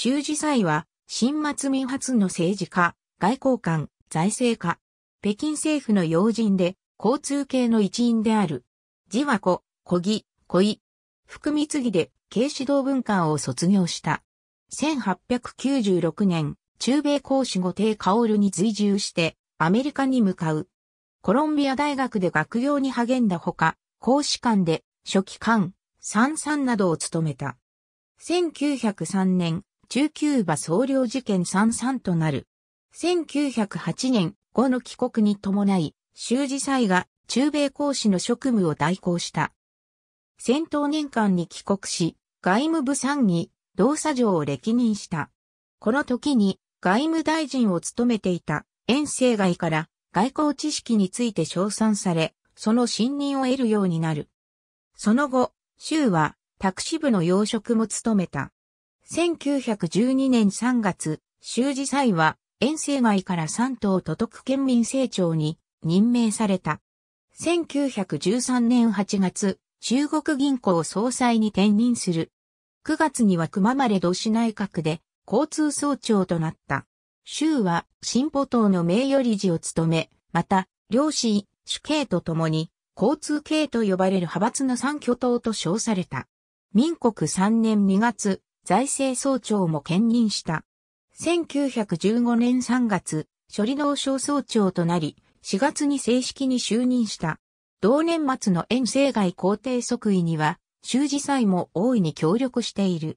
修辞祭は、新末民発の政治家、外交官、財政家、北京政府の要人で、交通系の一員である。字は子、小木、小井。福光義で、軽指導文化を卒業した。1896年、中米公使後帝カオルに追従して、アメリカに向かう。コロンビア大学で学業に励んだほか、公使館で、初期官、三三などを務めた。1903年、中級馬総領事件33となる。1908年後の帰国に伴い、修辞祭が中米公使の職務を代行した。戦闘年間に帰国し、外務部参議、動作上を歴任した。この時に外務大臣を務めていた遠征外から外交知識について称賛され、その信任を得るようになる。その後、州は、タクシ部の要職も務めた。1912年3月、修士祭は、遠征外から三島都督県民政庁に任命された。1913年8月、中国銀行総裁に転任する。9月には熊まれ同市内閣で交通総長となった。州は新歩党の名誉理事を務め、また、両親、主系と共に、交通系と呼ばれる派閥の三巨党と称された。民国3年2月、財政総長も兼任した。1915年3月、処理農省総長となり、4月に正式に就任した。同年末の遠征外皇帝即位には、州司祭も大いに協力している。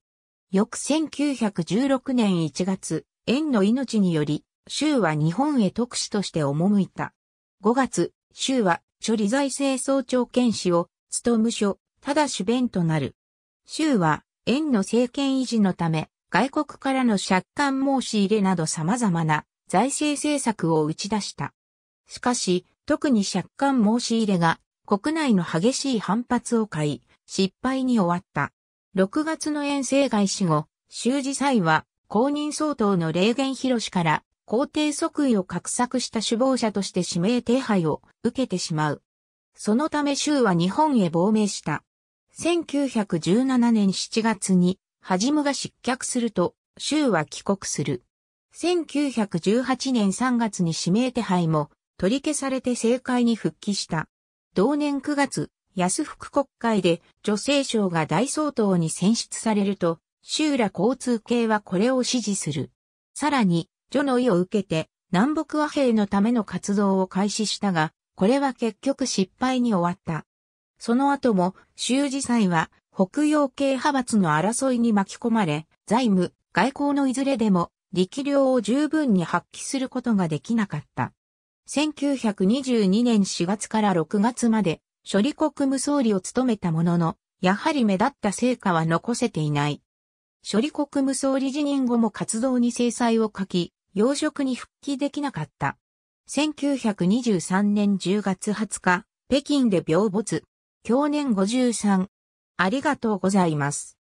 翌1916年1月、遠の命により、州は日本へ特使として赴いた。5月、州は処理財政総長兼使を、務務所、ただ主弁となる。州は円の政権維持のため、外国からの借款申し入れなど様々な財政政策を打ち出した。しかし、特に借款申し入れが国内の激しい反発を買い、失敗に終わった。6月の遠征外死後、修士祭は公認相当の霊言広氏から皇帝即位を画策した首謀者として指名手配を受けてしまう。そのため州は日本へ亡命した。1917年7月に、ハジムが失脚すると、州は帰国する。1918年3月に指名手配も取り消されて政界に復帰した。同年9月、安福国会で女性省が大総統に選出されると、州ら交通系はこれを支持する。さらに、女の意を受けて南北和平のための活動を開始したが、これは結局失敗に終わった。その後も、州自祭は、北洋系派閥の争いに巻き込まれ、財務、外交のいずれでも、力量を十分に発揮することができなかった。1922年4月から6月まで、処理国務総理を務めたものの、やはり目立った成果は残せていない。処理国務総理辞任後も活動に制裁を書き、要職に復帰できなかった。1923年10月20日、北京で病没。去年53。ありがとうございます。